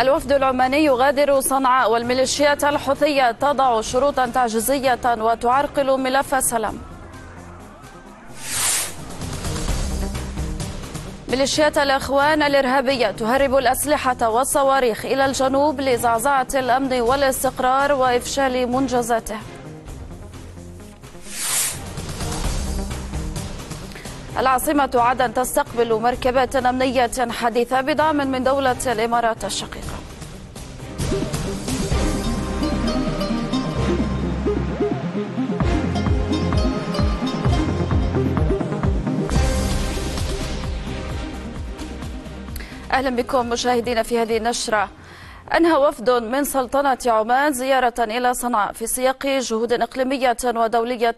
الوفد العماني يغادر صنعاء والميليشيات الحوثية تضع شروطا تعجيزية وتعرقل ملف السلام ميليشيات الإخوان الإرهابية تهرب الأسلحة والصواريخ إلى الجنوب لزعزعة الأمن والاستقرار وإفشال منجزاته العاصمة عدن تستقبل مركبة أمنية حديثة بدعم من دولة الإمارات الشقيقة أهلا بكم مشاهدينا في هذه النشرة أنهى وفد من سلطنة عمان زيارة إلى صنعاء في سياق جهود إقليمية ودولية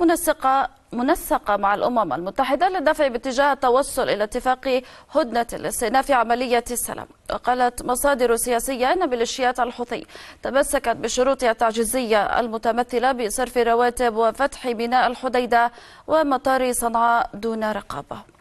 منسقة منسقة مع الأمم المتحدة للدفع باتجاه التوصل إلى اتفاق هدنة لاستئناف عملية السلام وقالت مصادر سياسية أن ميليشيات الحوثي تمسكت بشروطها التعجيزية المتمثلة بصرف رواتب وفتح ميناء الحديدة ومطار صنعاء دون رقابة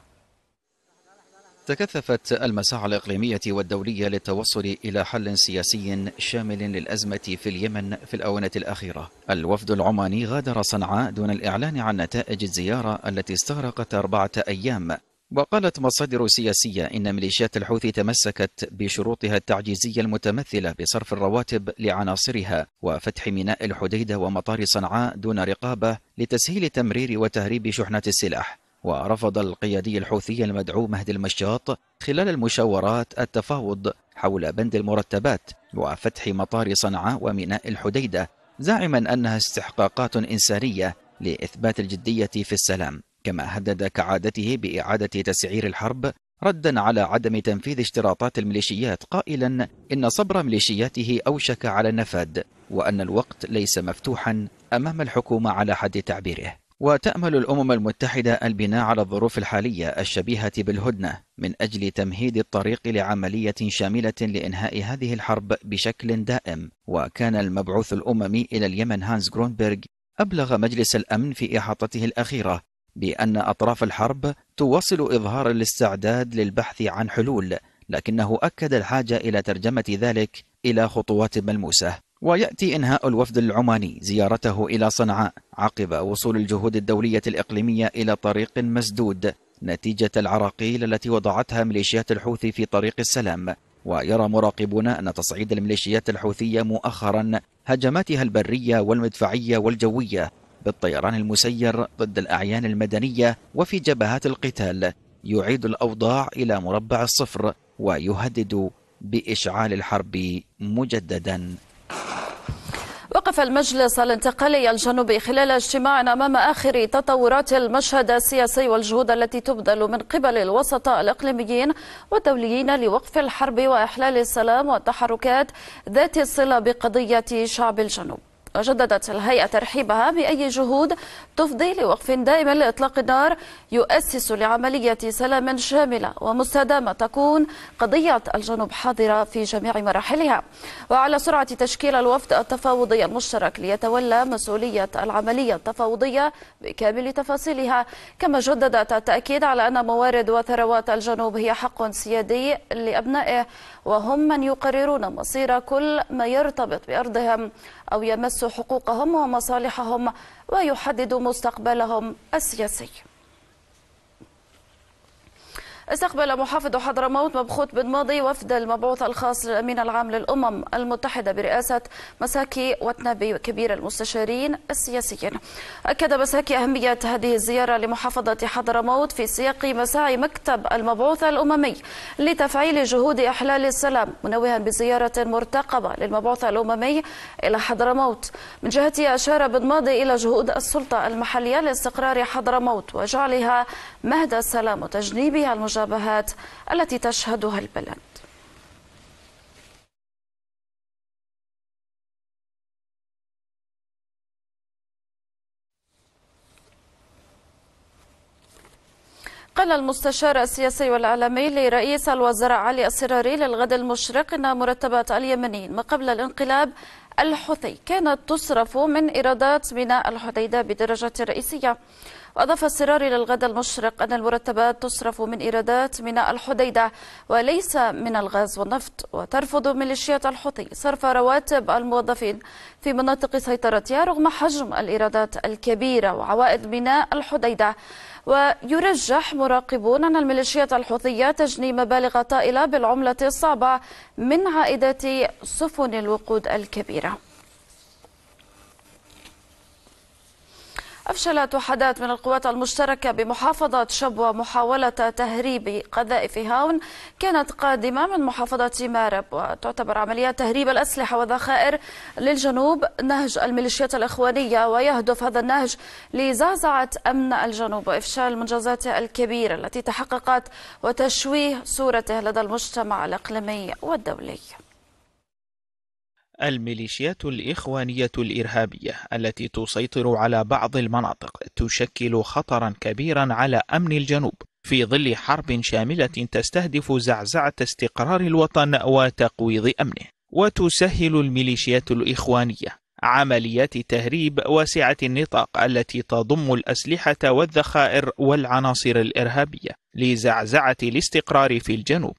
تكثفت المساعي الإقليمية والدولية للتوصل إلى حل سياسي شامل للأزمة في اليمن في الأونة الأخيرة الوفد العماني غادر صنعاء دون الإعلان عن نتائج الزيارة التي استغرقت أربعة أيام وقالت مصادر سياسية إن ميليشيات الحوثي تمسكت بشروطها التعجيزية المتمثلة بصرف الرواتب لعناصرها وفتح ميناء الحديدة ومطار صنعاء دون رقابة لتسهيل تمرير وتهريب شحنات السلاح ورفض القيادي الحوثي المدعو مهدي المشاط خلال المشاورات التفاوض حول بند المرتبات وفتح مطار صنعاء وميناء الحديدة زاعما أنها استحقاقات إنسانية لإثبات الجدية في السلام كما هدد كعادته بإعادة تسعير الحرب ردا على عدم تنفيذ اشتراطات الميليشيات قائلا إن صبر ميليشياته أوشك على النفاد وأن الوقت ليس مفتوحا أمام الحكومة على حد تعبيره وتأمل الأمم المتحدة البناء على الظروف الحالية الشبيهة بالهدنة من أجل تمهيد الطريق لعملية شاملة لإنهاء هذه الحرب بشكل دائم وكان المبعوث الأممي إلى اليمن هانز جرونبرغ أبلغ مجلس الأمن في إحاطته الأخيرة بأن أطراف الحرب تواصل إظهار الاستعداد للبحث عن حلول لكنه أكد الحاجة إلى ترجمة ذلك إلى خطوات ملموسة ويأتي إنهاء الوفد العماني زيارته إلى صنعاء عقب وصول الجهود الدولية الإقليمية إلى طريق مسدود نتيجة العراقيل التي وضعتها ميليشيات الحوثي في طريق السلام ويرى مراقبون أن تصعيد الميليشيات الحوثية مؤخرا هجماتها البرية والمدفعية والجوية بالطيران المسير ضد الأعيان المدنية وفي جبهات القتال يعيد الأوضاع إلى مربع الصفر ويهدد بإشعال الحرب مجددا وقف المجلس الانتقالي الجنوبي خلال اجتماع أمام آخر تطورات المشهد السياسي والجهود التي تبذل من قبل الوسطاء الإقليميين والدوليين لوقف الحرب وإحلال السلام والتحركات ذات الصلة بقضية شعب الجنوب وجددت الهيئة ترحيبها بأي جهود تفضي لوقف دائم لإطلاق النار يؤسس لعملية سلام شاملة ومستدامة تكون قضية الجنوب حاضرة في جميع مراحلها وعلى سرعة تشكيل الوفد التفاوضي المشترك ليتولى مسؤولية العملية التفاوضية بكامل تفاصيلها كما جددت التأكيد على أن موارد وثروات الجنوب هي حق سيادي لأبنائه وهم من يقررون مصير كل ما يرتبط بأرضهم أو يمس حقوقهم ومصالحهم ويحدد مستقبلهم السياسي استقبل محافظ حضرموت مبخوت بن ماضي وفد المبعوث الخاص للأمين العام للأمم المتحدة برئاسة مساكي وتنابي كبير المستشارين السياسيين أكد مساكي أهمية هذه الزيارة لمحافظة حضرموت في سياق مساعي مكتب المبعوث الأممي لتفعيل جهود إحلال السلام منوها بزيارة مرتقبة للمبعوث الأممي إلى حضرموت من جهته أشار بن ماضي إلى جهود السلطة المحلية لاستقرار حضرموت وجعلها مهد السلام وتجنيبها المجتمع المجابهات التي تشهدها البلد قال المستشار السياسي والإعلامي لرئيس الوزراء علي السراري للغد المشرق أن مرتبات اليمنيين ما قبل الانقلاب الحوثي كانت تصرف من إيرادات ميناء الحديدة بدرجة رئيسية وأضاف السراري للغد المشرق أن المرتبات تصرف من إيرادات ميناء الحديدة وليس من الغاز والنفط وترفض ميليشيات الحوثي صرف رواتب الموظفين في مناطق سيطرتها رغم حجم الإيرادات الكبيرة وعوائد ميناء الحديدة ويرجح مراقبون أن الميليشيات الحوثية تجني مبالغ طائلة بالعملة الصعبة من عائدات سفن الوقود الكبيرة أفشلت وحدات من القوات المشتركة بمحافظة شبوة محاولة تهريب قذائف هاون كانت قادمة من محافظة مارب وتعتبر عمليات تهريب الأسلحة والذخائر للجنوب نهج الميليشيات الإخوانية ويهدف هذا النهج لزعزعة أمن الجنوب وإفشال منجزاته الكبيرة التي تحققت وتشويه صورته لدى المجتمع الإقليمي والدولي الميليشيات الإخوانية الإرهابية التي تسيطر على بعض المناطق تشكل خطرا كبيرا على أمن الجنوب في ظل حرب شاملة تستهدف زعزعة استقرار الوطن وتقويض أمنه وتسهل الميليشيات الإخوانية عمليات تهريب واسعة النطاق التي تضم الأسلحة والذخائر والعناصر الإرهابية لزعزعة الاستقرار في الجنوب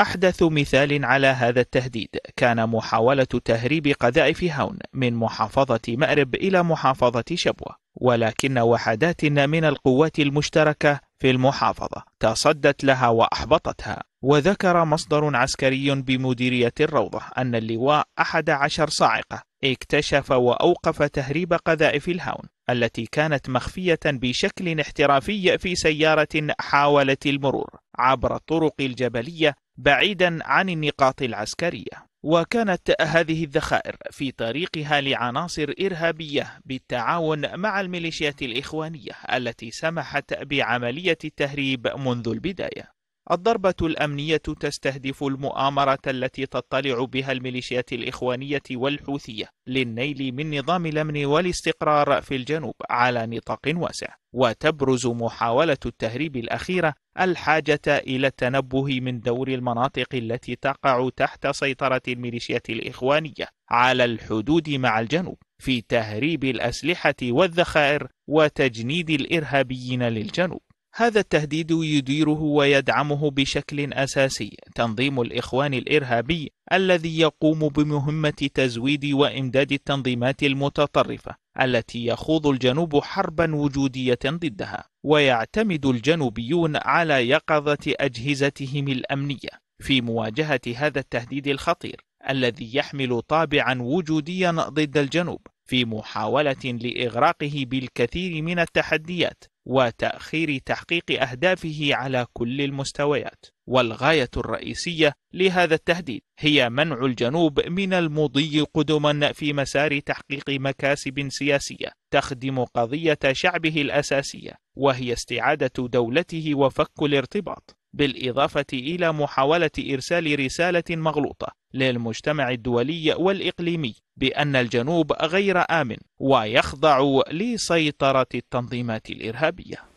أحدث مثال على هذا التهديد كان محاولة تهريب قذائف هون من محافظة مأرب إلى محافظة شبوة، ولكن وحدات من القوات المشتركة في المحافظة تصدت لها وأحبطتها، وذكر مصدر عسكري بمديرية الروضة أن اللواء أحد عشر صاعقة اكتشف وأوقف تهريب قذائف الهاون التي كانت مخفية بشكل احترافي في سيارة حاولت المرور عبر الطرق الجبلية بعيدا عن النقاط العسكرية وكانت هذه الذخائر في طريقها لعناصر إرهابية بالتعاون مع الميليشيات الإخوانية التي سمحت بعملية التهريب منذ البداية الضربة الأمنية تستهدف المؤامرة التي تطلع بها الميليشيات الإخوانية والحوثية للنيل من نظام الأمن والاستقرار في الجنوب على نطاق واسع وتبرز محاولة التهريب الأخيرة الحاجة إلى التنبه من دور المناطق التي تقع تحت سيطرة الميليشيات الإخوانية على الحدود مع الجنوب في تهريب الأسلحة والذخائر وتجنيد الإرهابيين للجنوب هذا التهديد يديره ويدعمه بشكل أساسي تنظيم الإخوان الإرهابي الذي يقوم بمهمة تزويد وإمداد التنظيمات المتطرفة التي يخوض الجنوب حربا وجودية ضدها ويعتمد الجنوبيون على يقظة أجهزتهم الأمنية في مواجهة هذا التهديد الخطير الذي يحمل طابعا وجوديا ضد الجنوب في محاولة لإغراقه بالكثير من التحديات وتأخير تحقيق أهدافه على كل المستويات، والغاية الرئيسية لهذا التهديد هي منع الجنوب من المضي قدما في مسار تحقيق مكاسب سياسية تخدم قضية شعبه الأساسية، وهي استعادة دولته وفك الارتباط. بالإضافة إلى محاولة إرسال رسالة مغلوطة للمجتمع الدولي والإقليمي بأن الجنوب غير آمن ويخضع لسيطرة التنظيمات الإرهابية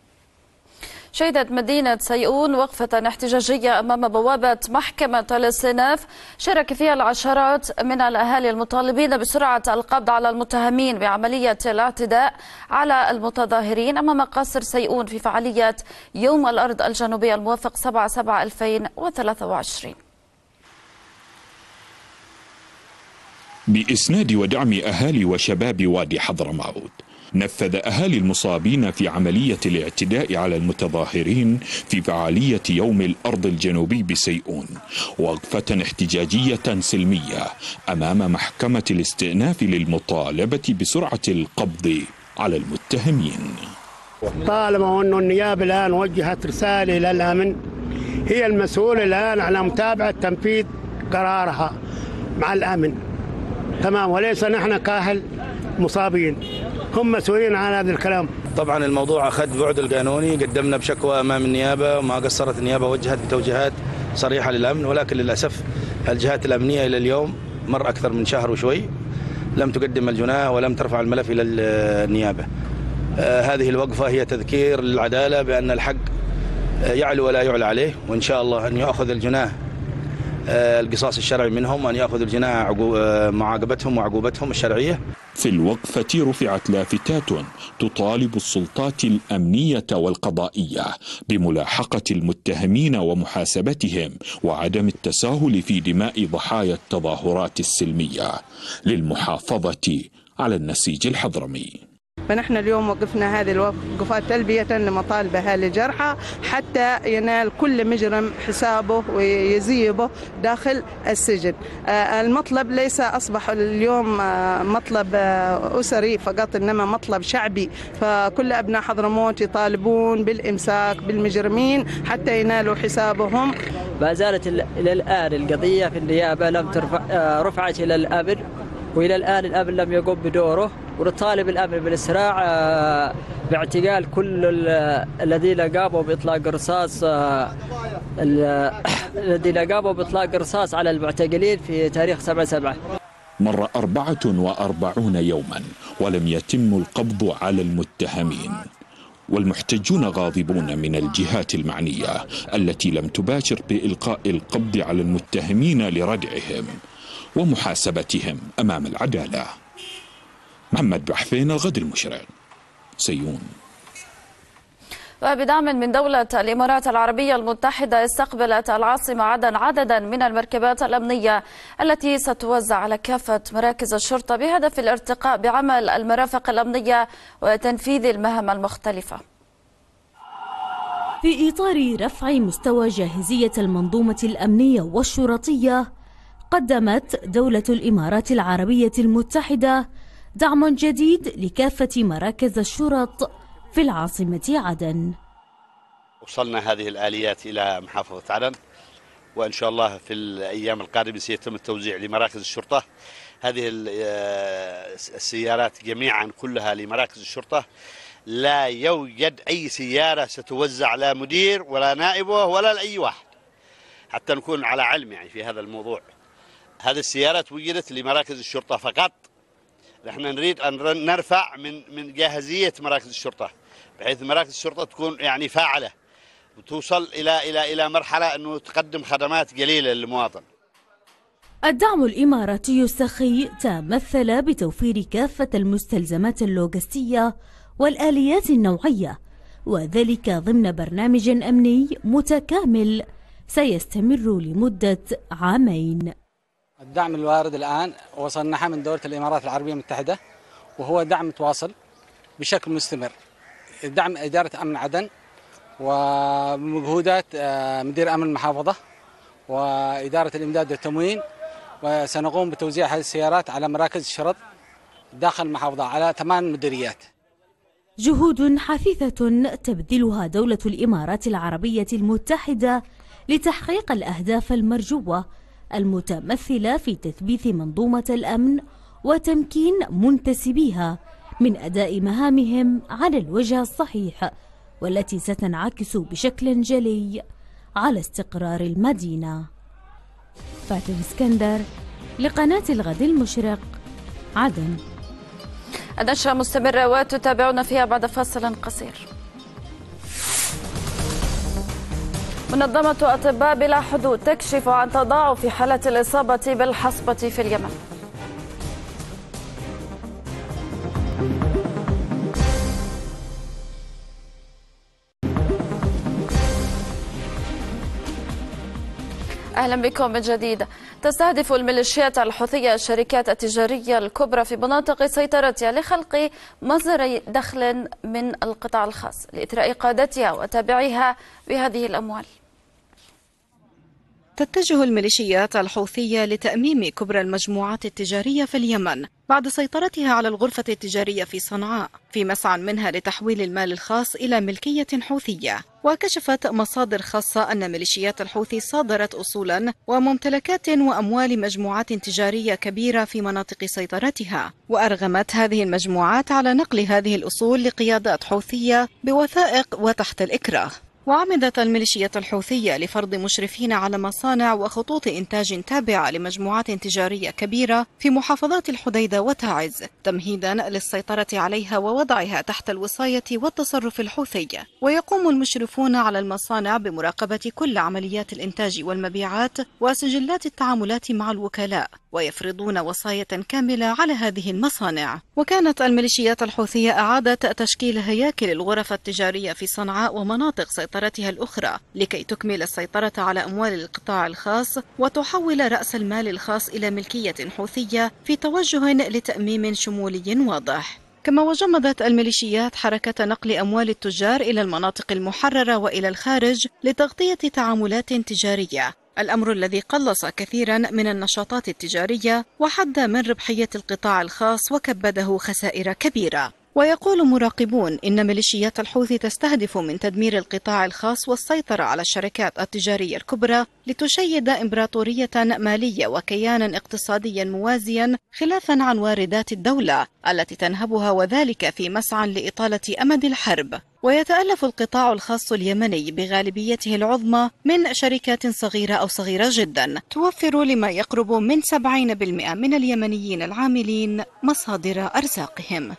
شهدت مدينة سيئون وقفة احتجاجية أمام بوابة محكمة الاستئناف شارك فيها العشرات من الأهالي المطالبين بسرعة القبض على المتهمين بعملية الاعتداء على المتظاهرين أمام قصر سيئون في فعالية يوم الأرض الجنوبية الموافق 7/7/2023 بإسناد ودعم أهالي وشباب وادي حضرموت نفذ أهالي المصابين في عملية الاعتداء على المتظاهرين في فعالية يوم الأرض الجنوبي بسيئون وقفة احتجاجية سلمية أمام محكمة الاستئناف للمطالبة بسرعة القبض على المتهمين طالما أن النيابة الآن وجهت رسالة إلى الأمن هي المسؤولة الآن على متابعة تنفيذ قرارها مع الأمن تمام وليس نحن كاهل مصابين هم مسؤولين عن هذا الكلام طبعا الموضوع أخذ بعد القانوني قدمنا بشكوى أمام النيابة وما قصرت النيابة وجهت بتوجيهات صريحة للأمن ولكن للأسف الجهات الأمنية إلى اليوم مر أكثر من شهر وشوي لم تقدم الجناة ولم ترفع الملف إلى النيابة آه، هذه الوقفة هي تذكير للعدالة بأن الحق آه، يعلو ولا يعلى عليه وإن شاء الله أن يأخذ الجناه آه، القصاص الشرعي منهم وأن يأخذ الجناه معاقبتهم وعقوبتهم الشرعية في الوقفة رفعت لافتات تطالب السلطات الأمنية والقضائية بملاحقة المتهمين ومحاسبتهم وعدم التساهل في دماء ضحايا التظاهرات السلمية للمحافظة على النسيج الحضرمي فنحن اليوم وقفنا هذه الوقفات تلبية لمطالب أهالي الجرحى حتى ينال كل مجرم حسابه ويزيبه داخل السجن آه، المطلب ليس أصبح اليوم آه، مطلب آه، أسري فقط إنما مطلب شعبي فكل أبناء حضرموت يطالبون بالإمساك بالمجرمين حتى ينالوا حسابهم ما زالت إلى الآن القضية في النيابة لم ترفع رفعت إلى الأمن وإلى الآن الأمن لم يقم بدوره ونطالب الامن بالاسراع آه، باعتقال كل الذين قاموا باطلاق رصاص آه، الذين قاموا باطلاق رصاص على المعتقلين في تاريخ 7 7 مر 44 يوما ولم يتم القبض على المتهمين والمحتجون غاضبون من الجهات المعنيه التي لم تباشر بالقاء القبض على المتهمين لردعهم ومحاسبتهم امام العداله محمد بحفين الغد المشرع سيون وبدعم من دولة الإمارات العربية المتحدة استقبلت العاصمة عدن عددا من المركبات الأمنية التي ستوزع على كافة مراكز الشرطة بهدف الارتقاء بعمل المرافق الأمنية وتنفيذ المهام المختلفة في إطار رفع مستوى جاهزية المنظومة الأمنية والشرطية قدمت دولة الإمارات العربية المتحدة دعم جديد لكافة مراكز الشرط في العاصمة عدن وصلنا هذه الآليات إلى محافظة عدن وإن شاء الله في الأيام القادمة سيتم التوزيع لمراكز الشرطة هذه آه، السيارات جميعا كلها لمراكز الشرطة لا يوجد أي سيارة ستوزع لا مدير ولا نائبه ولا لأي واحد حتى نكون على علم يعني في هذا الموضوع هذه السيارات وجدت لمراكز الشرطة فقط احنا نريد ان نرفع من من جاهزيه مراكز الشرطه بحيث مراكز الشرطه تكون يعني فاعله وتوصل الى الى الى مرحله انه تقدم خدمات قليله للمواطن. الدعم الاماراتي السخي تمثل بتوفير كافه المستلزمات اللوجستيه والاليات النوعيه وذلك ضمن برنامج امني متكامل سيستمر لمده عامين. الدعم الوارد الآن وصلناها من دولة الإمارات العربية المتحدة وهو دعم متواصل بشكل مستمر دعم إدارة أمن عدن ومجهودات آه، مدير أمن المحافظة وإدارة الإمداد والتموين وسنقوم بتوزيع هذه السيارات على مراكز الشرط داخل المحافظة على ثمان مديريات جهود حثيثة تبذلها دولة الإمارات العربية المتحدة لتحقيق الأهداف المرجوة المتمثلة في تثبيت منظومة الأمن وتمكين منتسبيها من أداء مهامهم على الوجه الصحيح والتي ستنعكس بشكل جلي على استقرار المدينة فاتن اسكندر لقناة الغد المشرق عدن النشرة مستمرة وتتابعنا فيها بعد فاصل قصير منظمة أطباء بلا حدود تكشف عن تضاعف حالة الإصابة بالحصبة في اليمن اهلا بكم من جديد تستهدف الميليشيات الحوثيه الشركات التجاريه الكبرى في مناطق سيطرتها لخلق مصدر دخل من القطاع الخاص لاثراء قادتها وتابعيها بهذه الاموال تتجه الميليشيات الحوثية لتأميم كبرى المجموعات التجارية في اليمن بعد سيطرتها على الغرفة التجارية في صنعاء في مسعى منها لتحويل المال الخاص إلى ملكية حوثية وكشفت مصادر خاصة أن ميليشيات الحوثي صادرت أصولا وممتلكات وأموال مجموعات تجارية كبيرة في مناطق سيطرتها وأرغمت هذه المجموعات على نقل هذه الأصول لقيادات حوثية بوثائق وتحت الإكراه وعمدت الميليشيات الحوثية لفرض مشرفين على مصانع وخطوط إنتاج تابعة لمجموعات تجارية كبيرة في محافظات الحديدة وتاعز تمهيدا للسيطرة عليها ووضعها تحت الوصاية والتصرف الحوثي ويقوم المشرفون على المصانع بمراقبة كل عمليات الإنتاج والمبيعات وسجلات التعاملات مع الوكلاء ويفرضون وصاية كاملة على هذه المصانع وكانت الميليشيات الحوثية أعادت تشكيل هياكل الغرف التجارية في صنعاء ومناطق سيطرة سيطرتها الأخرى لكي تكمل السيطرة على أموال القطاع الخاص وتحول رأس المال الخاص إلى ملكية حوثية في توجه لتأميم شمولي واضح كما وجمدت الميليشيات حركة نقل أموال التجار إلى المناطق المحررة وإلى الخارج لتغطية تعاملات تجارية الأمر الذي قلص كثيرا من النشاطات التجارية وحد من ربحية القطاع الخاص وكبده خسائر كبيرة ويقول مراقبون إن ميليشيات الحوثي تستهدف من تدمير القطاع الخاص والسيطرة على الشركات التجارية الكبرى لتشيد إمبراطورية مالية وكيانا اقتصاديا موازيا خلافا عن واردات الدولة التي تنهبها وذلك في مسعى لإطالة أمد الحرب ويتألف القطاع الخاص اليمني بغالبيته العظمى من شركات صغيرة أو صغيرة جدا توفر لما يقرب من 70% من اليمنيين العاملين مصادر أرزاقهم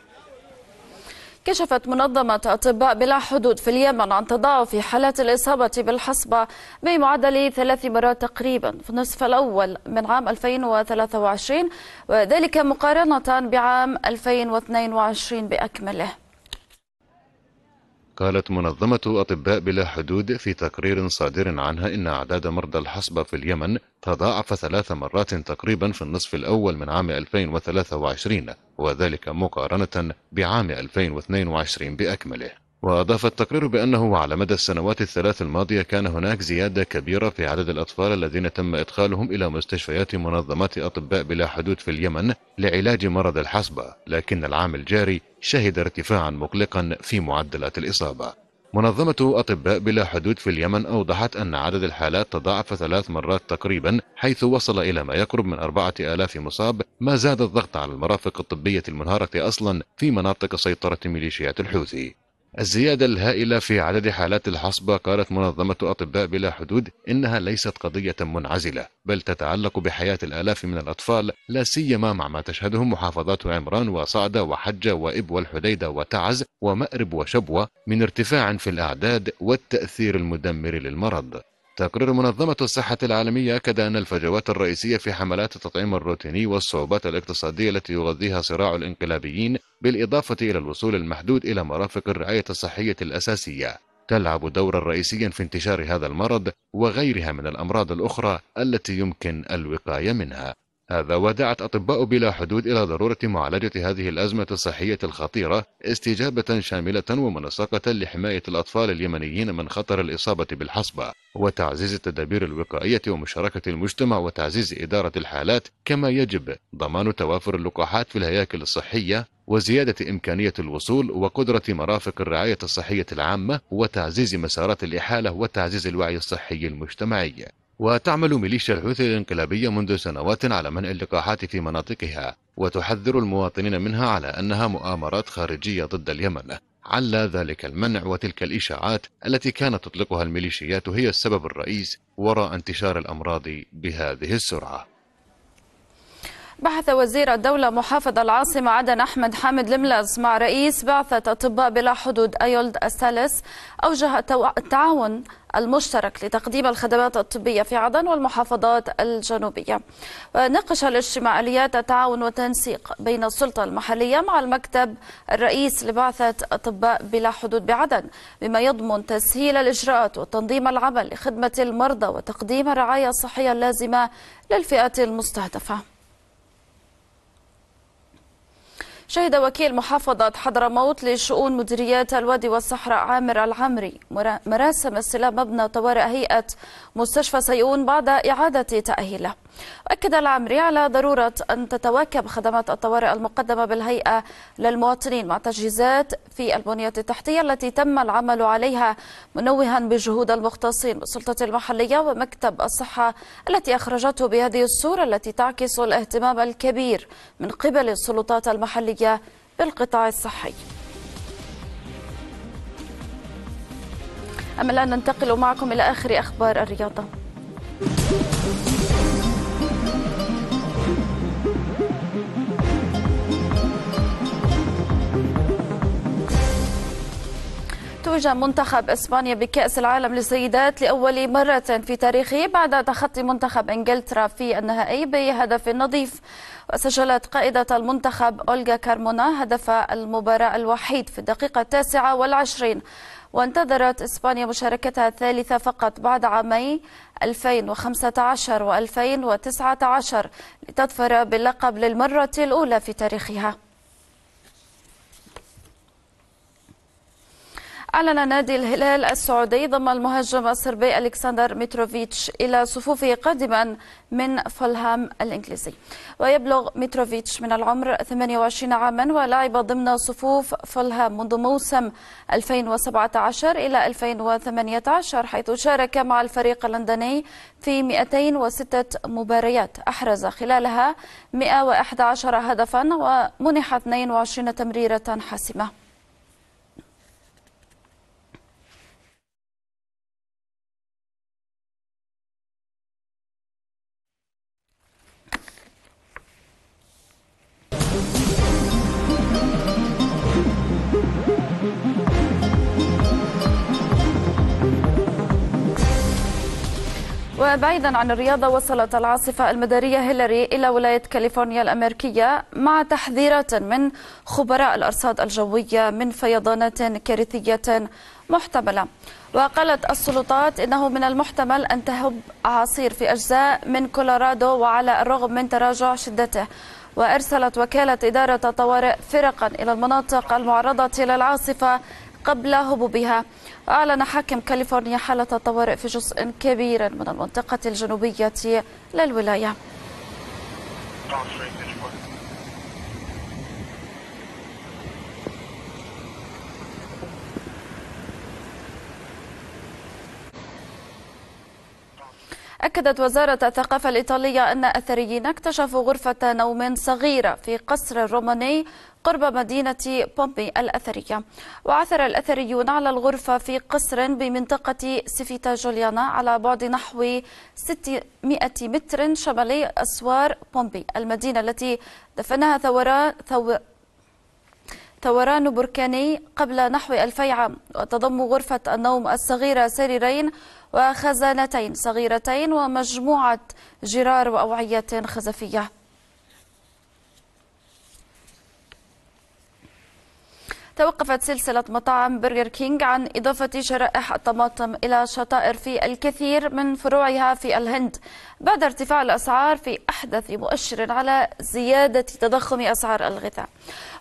كشفت منظمة أطباء بلا حدود في اليمن عن تضاعف حالات الإصابة بالحصبة بمعدل ثلاث مرات تقريبا في النصف الأول من عام 2023 وذلك مقارنة بعام 2022 بأكمله قالت منظمة أطباء بلا حدود في تقرير صادر عنها إن أعداد مرضى الحصبة في اليمن تضاعف ثلاث مرات تقريبا في النصف الأول من عام 2023 وذلك مقارنة بعام 2022 بأكمله وأضاف التقرير بأنه على مدى السنوات الثلاث الماضية كان هناك زيادة كبيرة في عدد الأطفال الذين تم إدخالهم إلى مستشفيات منظمات أطباء بلا حدود في اليمن لعلاج مرض الحصبة لكن العام الجاري شهد ارتفاعا مقلقا في معدلات الإصابة منظمة أطباء بلا حدود في اليمن أوضحت أن عدد الحالات تضاعف ثلاث مرات تقريبا حيث وصل إلى ما يقرب من أربعة آلاف مصاب ما زاد الضغط على المرافق الطبية المنهارة أصلا في مناطق سيطرة ميليشيات الحوثي الزيادة الهائلة في عدد حالات الحصبة قالت منظمة أطباء بلا حدود إنها ليست قضية منعزلة بل تتعلق بحياة الآلاف من الأطفال لا سيما مع ما تشهده محافظات عمران وصعدة وحجة وإب والحديدة وتعز ومأرب وشبوة من ارتفاع في الأعداد والتأثير المدمر للمرض تقرير منظمة الصحة العالمية أكد أن الفجوات الرئيسية في حملات التطعيم الروتيني والصعوبات الاقتصادية التي يغذيها صراع الانقلابيين بالإضافة إلى الوصول المحدود إلى مرافق الرعاية الصحية الأساسية تلعب دورا رئيسيا في انتشار هذا المرض وغيرها من الأمراض الأخرى التي يمكن الوقاية منها هذا ودعت أطباء بلا حدود إلى ضرورة معالجة هذه الأزمة الصحية الخطيرة استجابة شاملة ومنسقة لحماية الأطفال اليمنيين من خطر الإصابة بالحصبة وتعزيز التدابير الوقائية ومشاركة المجتمع وتعزيز إدارة الحالات كما يجب ضمان توافر اللقاحات في الهياكل الصحية وزيادة إمكانية الوصول وقدرة مرافق الرعاية الصحية العامة وتعزيز مسارات الإحالة وتعزيز الوعي الصحي المجتمعي وتعمل ميليشيا الحوثي الانقلابية منذ سنوات على منع اللقاحات في مناطقها وتحذر المواطنين منها على أنها مؤامرات خارجية ضد اليمن على ذلك المنع وتلك الإشاعات التي كانت تطلقها الميليشيات هي السبب الرئيس وراء انتشار الأمراض بهذه السرعة بحث وزير الدولة محافظ العاصمة عدن أحمد حامد لملز مع رئيس بعثة أطباء بلا حدود أيولد الثالث أوجه التعاون المشترك لتقديم الخدمات الطبية في عدن والمحافظات الجنوبية وناقش الاجتماع آليات التعاون والتنسيق بين السلطة المحلية مع المكتب الرئيس لبعثة أطباء بلا حدود بعدن بما يضمن تسهيل الإجراءات وتنظيم العمل لخدمة المرضى وتقديم الرعاية الصحية اللازمة للفئات المستهدفة شهد وكيل محافظة حضرموت لشؤون مديريات الوادي والصحراء عامر العمري مراسم استلام مبنى طوارئ هيئة مستشفى سيئون بعد إعادة تأهيله أكد العمري على ضرورة أن تتواكب خدمات الطوارئ المقدمة بالهيئة للمواطنين مع تجهيزات في البنية التحتية التي تم العمل عليها منوها بجهود المختصين بالسلطة المحلية ومكتب الصحة التي أخرجته بهذه الصورة التي تعكس الاهتمام الكبير من قبل السلطات المحلية بالقطاع الصحي أما الآن ننتقل معكم إلى آخر أخبار الرياضة توج منتخب اسبانيا بكأس العالم للسيدات لأول مرة في تاريخه بعد تخطي منتخب انجلترا في النهائي بهدف نظيف وسجلت قائدة المنتخب أولغا كارمونا هدف المباراة الوحيد في الدقيقة التاسعة والعشرين وانتظرت إسبانيا مشاركتها الثالثة فقط بعد عامي 2015 و 2019 لتظفر باللقب للمرة الأولى في تاريخها أعلن نادي الهلال السعودي ضم المهاجم الصربي ألكسندر متروفيتش إلى صفوفه قادما من فولهام الإنجليزي ويبلغ متروفيتش من العمر 28 عاما ولعب ضمن صفوف فولهام منذ موسم 2017 إلى 2018 حيث شارك مع الفريق اللندني في 206 مباريات أحرز خلالها 111 هدفا ومنح 22 تمريرة حاسمة وبعيدا عن الرياضة وصلت العاصفة المدارية هيلاري إلى ولاية كاليفورنيا الأمريكية مع تحذيرات من خبراء الأرصاد الجوية من فيضانات كارثية محتملة وقالت السلطات إنه من المحتمل أن تهب أعاصير في أجزاء من كولورادو وعلى الرغم من تراجع شدته وأرسلت وكالة إدارة الطوارئ فرقا إلى المناطق المعرضة للعاصفة قبل هبوبها أعلن حاكم كاليفورنيا حالة طوارئ في جزء كبير من المنطقة الجنوبية للولاية أكدت وزارة الثقافة الإيطالية أن أثريين اكتشفوا غرفة نوم صغيرة في قصر الروماني قرب مدينة بومبي الأثرية وعثر الأثريون على الغرفة في قصر بمنطقة سيفيتا جوليانا على بعد نحو 600 متر شمالي أسوار بومبي المدينة التي دفنها ثوران ثور ثوران بركاني قبل نحو ألفي عام وتضم غرفة النوم الصغيرة سريرين وخزانتين صغيرتين ومجموعة جرار وأوعية خزفية توقفت سلسلة مطاعم برجر كينج عن إضافة شرائح الطماطم إلى شطائر في الكثير من فروعها في الهند بعد ارتفاع الأسعار في أحدث مؤشر على زيادة تضخم أسعار الغذاء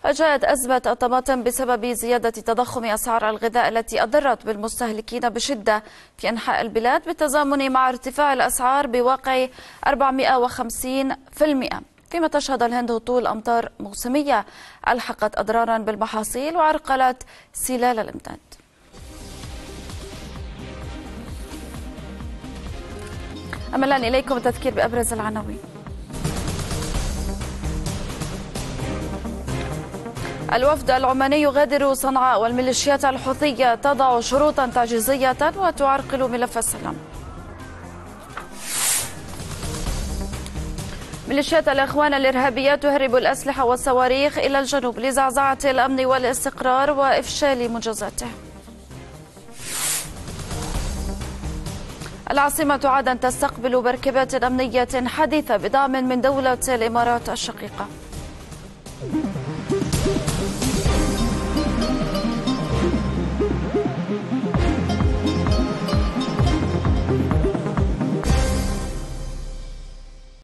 وجاءت أزمة الطماطم بسبب زيادة تضخم أسعار الغذاء التي أضرت بالمستهلكين بشدة في أنحاء البلاد بالتزامن مع ارتفاع الأسعار بواقع 450% فيما تشهد الهند هطول أمطار موسمية ألحقت أضرارا بالمحاصيل وعرقلت سلال الإمداد أما الآن إليكم التذكير بأبرز العناوين الوفد العماني يغادر صنعاء والميليشيات الحوثية تضع شروطا تعجيزية وتعرقل ملف السلام ميليشيات الإخوان الإرهابية تهرب الأسلحة والصواريخ إلى الجنوب لزعزعة الأمن والاستقرار وإفشال منجزاته العاصمة عدن تستقبل مركبات أمنية حديثة بدعم من دولة الإمارات الشقيقة